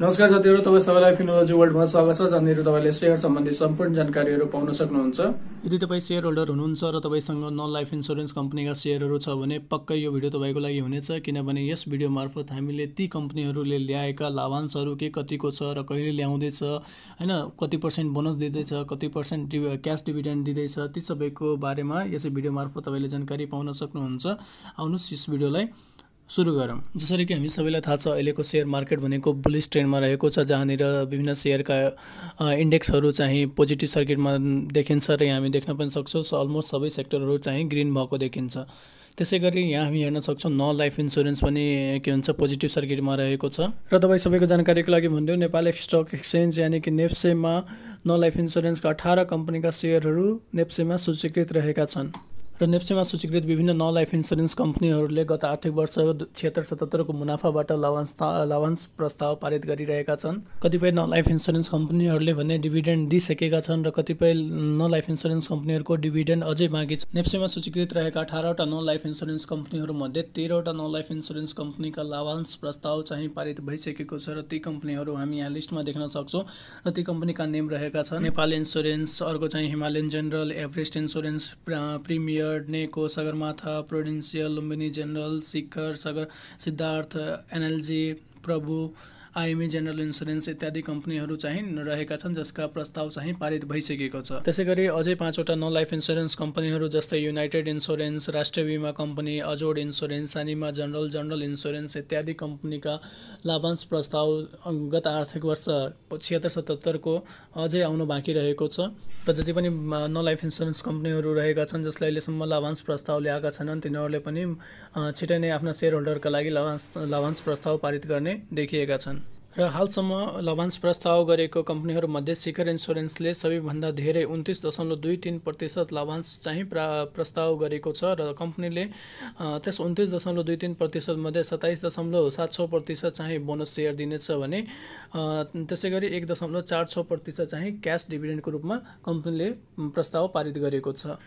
नमस्कार साथीहरू तपाईँ सबैलाई फिनोलोजी वर्ल्डमा स्वागत छ जहाँनिर तपाईँले सेयर सम्बन्धी सम्पूर्ण जानकारीहरू पाउन सक्नुहुन्छ यदि तपाईँ सेयर होल्डर हुनुहुन्छ र तपाईँसँग नन लाइफ इन्सुरेन्स कम्पनीका सेयरहरू छ भने पक्कै यो भिडियो तपाईँको लागि हुनेछ किनभने यस भिडियो मार्फत हामीले ती कम्पनीहरूले ल्याएका लाभांशहरू के कतिको छ र कहिले ल्याउँदैछ होइन कति पर्सेन्ट बोनस दिँदैछ कति पर्सेन्ट डि क्यास डिभिडेन्ड दिँदैछ ती सबैको बारेमा यसै भिडियो मार्फत तपाईँले जानकारी पाउन सक्नुहुन्छ आउनुहोस् यस भिडियोलाई सुरु गरौँ जसरी कि हामी सबैलाई थाहा छ अहिलेको सेयर मार्केट भनेको बुलिस ट्रेन्डमा रहेको छ जहाँनिर विभिन्न सेयरका इन्डेक्सहरू चाहिँ पोजिटिभ सर्किटमा देखिन्छ र यहाँ हामी देख्न पनि सक्छौँ अलमोस्ट सबै सेक्टरहरू चाहिँ ग्रिन भएको देखिन्छ त्यसै गरी यहाँ हामी हेर्न सक्छौँ न लाइफ इन्सुरेन्स पनि के भन्छ पोजिटिभ सर्किटमा रहेको छ र तपाईँ सबैको जानकारीको लागि भनिदियो नेपाल स्टक एक्सचेन्ज यानि कि नेप्सेमा न लाइफ इन्सुरेन्सका अठार कम्पनीका सेयरहरू नेप्सेमा सूचीकृत रहेका छन् र नेप्सेमा सूचीकृत विभिन्न नन लाइफ इन्सुरेन्स कम्पनीहरूले गत आर्थिक वर्ष छिहत्तर सतहत्तरको मुनाफाबाट लाभांश लाभांश प्रस्ताव पारित गरिरहेका छन् कतिपय नन लाइफ इन्सुरेन्स कम्पनीहरूले भने डिभिडेन्ड दिइसकेका छन् र कतिपय नन लाइफ इन्सुरेन्स कम्पनीहरूको डिभिडेन्ड अझै बाँकी छ नेप्सेमा सूचीकृत रहेका अठारवटा नन लाइफ इन्सुरेन्स कम्पनीहरूमध्ये तेह्रवटा नन लाइफ इन्सुरेन्स कम्पनीका लाभांश प्रस्ताव चाहिँ पारित भइसकेको छ र ती कम्पनीहरू हामी यहाँ लिस्टमा देख्न सक्छौँ र ती कम्पनीका नेम रहेका छन् नेपाल इन्सुरेन्स अर्को चाहिँ Himalayan general Everest insurance premier Neco, Sagarmatha prudential Lumbini general Shikhar Sagar Siddhartha NLG Prabhu IME general insurance इत्यादि कम्पनीहरू चाहिँ रहेका छन् जसका प्रस्ताव चाहिँ पारित भइसकेको छ त्यसै गरी अझै पाँचवटा नन लाइफ इन्सुरेन्स कम्पनीहरू जस्तै युनाइटेड इन्सुरेन्स राष्ट्रिय बिमा company Ajod insurance Sanima general general insurance इत्यादि कम्पनीका लाभांश प्रस्ताव गत आर्थिक वर्ष छिहत्तर सतहत्तरको अझै आउनु बाँकी रहेको छ र जति पनि नन लाइफ इन्सुरेन्स कम्पनीहरू रहेका छन् जसले अहिलेसम्म लाभांश प्रस्ताव ल्याएका छैनन् तिनीहरूले पनि छिटै नै आफ्ना सेयर होल्डरका लागि लाभांश लाभांश प्रस्ताव पारित गर्ने देखिएका छन् र हालसम्म लभांश प्रस्ताव गरेको कम्पनीहरूमध्ये शिखर इन्सुरेन्सले सबैभन्दा धेरै उन्तिस दशमलव दुई तिन प्रतिशत लाभांश चाहिँ प्रा प्रस्ताव गरेको छ र कम्पनीले त्यस उन्तिस दशमलव दुई तिन प्रतिशतमध्ये सत्ताइस दशमलव सात छ प्रतिशत चाहिँ बोनस सेयर दिनेछ भने त्यसै गरी एक दशमलव चार छ प्रतिशत चाहिँ क्यास डिभिडेन्डको रूपमा कम्पनीले प्रस्ताव पारित गरेको छ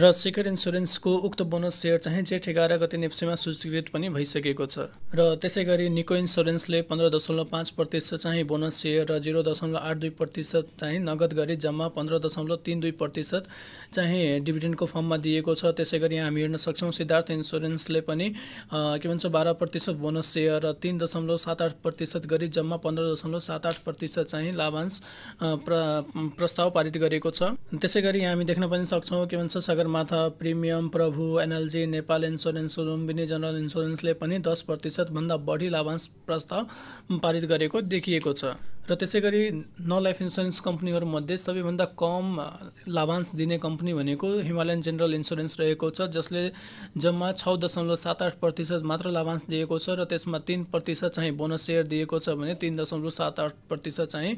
र शिखर इन्सुरेन्सको उक्त बोनस सेयर चाहिँ जेठ एघार गते नेप्सेमा सूचीकृत पनि भइसकेको छ र त्यसै गरी निको इन्सुरेन्सले पन्ध्र दशमलव पाँच प्रतिशत चाहिँ बोनस सेयर र जिरो दशमलव आठ दुई प्रतिशत चाहिँ नगद गरी जम्मा पन्ध्र दशमलव तिन दुई प्रतिशत चाहिँ डिभिडेन्डको फर्ममा दिएको छ त्यसै गरी हामी हेर्न सक्छौँ सिद्धार्थ इन्सुरेन्सले पनि के भन्छ बाह्र प्रतिशत बोनस सेयर र तिन दशमलव सात आठ प्रतिशत गरी जम्मा पन्ध्र दशमलव सात आठ प्रतिशत चाहिँ लाभांश प्र प्रस्ताव पारित गरेको छ त्यसै गरी हामी देख्न पनि सक्छौँ के भन्छ Sagarmatha premium Prabhu NLG Nepal insurance Lumbini general इन्सुरेन्सले पनि दस प्रतिशतभन्दा बढी लाभांश प्रस्ताव पारित गरेको देखिएको छ र त्यसै गरी न लाइफ इन्सुरेन्स कम्पनीहरूमध्ये सबैभन्दा कम लाभांश दिने कम्पनी भनेको हिमालयन जेनरल इन्सुरेन्स रहेको छ जसले जम्मा छ दशमलव सात आठ प्रतिशत मात्र लाभांश दिएको छ र त्यसमा तिन प्रतिशत चाहिँ बोनस सेयर दिएको छ भने तिन दशमलव सात आठ प्रतिशत चाहिँ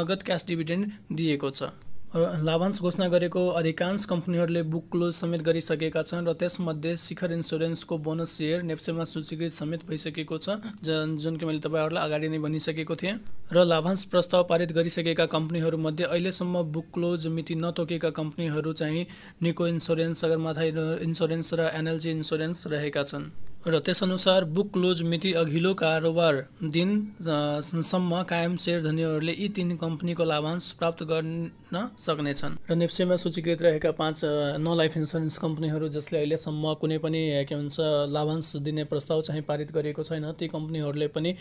नगद क्यास डिभिडेन्ड दिएको छ लाभांश घोषणा गरेको अधिकांश कम्पनीहरूले बुक क्लोज समेत गरिसकेका छन् र त्यसमध्ये शिखर इन्सुरेन्सको बोनस सेयर नेप्सेमा सूचीकृत समेत भइसकेको छ जुन जुन कि मैले तपाईँहरूलाई अगाडि नै भनिसकेको थिएँ र लाभांश प्रस्ताव पारित गरिसकेका कम्पनीहरूमध्ये अहिलेसम्म बुक क्लोज मिति नतोकेका कम्पनीहरू चाहिँ निको इन्सुरेन्स सगरमाथा इन्सुरेन्स र एनएलजी इन्सुरेन्स रहेका छन् र त्यसअनुसार बुक क्लोज मिति अघिल्लो कारोबार दिनसम्म कायम सेयर धनीहरूले यी तिन कम्पनीको लाभांश प्राप्त गर्न सक्नेछन् र नेप्सेमा सूचीकृत रहेका पाँच न लाइफ इन्सुरेन्स कम्पनीहरू जसले अहिलेसम्म कुनै पनि के भन्छ लाभांश दिने प्रस्ताव चाहिँ पारित गरेको छैन ती कम्पनीहरूले पनि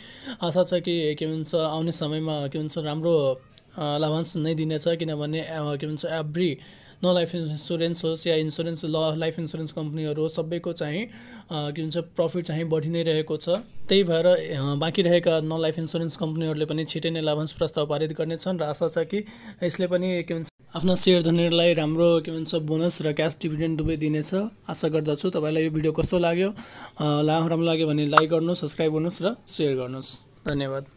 आशा छ कि के भन्छ आउने समयमा के भन्छ राम्रो लाभांश नै दिनेछ किनभने के भन्छ एभ्री न लाइफ इन्सुरेन्स होस् या इन्सुरेन्स ल लाइफ इन्सुरेन्स कम्पनीहरू होस् सबैको चाहिँ के भन्छ प्रफिट चाहिँ बढी नै रहेको छ त्यही भएर बाँकी रहेका न लाइफ इन्सुरेन्स कम्पनीहरूले पनि छिटै नै लाभांश प्रस्ताव पारित गर्नेछन् र आशा छ कि यसले पनि के भन्छ आफ्ना सेयर धनीहरूलाई राम्रो के भन्छ बोनस र क्यास डिभिडेन्ड दुवै दिनेछ आशा गर्दछु तपाईँलाई यो भिडियो कस्तो लाग्यो ला राम्रो लाग्यो भने लाइक गर्नुहोस् सब्सक्राइब गर्नुहोस् र सेयर गर्नुहोस् धन्यवाद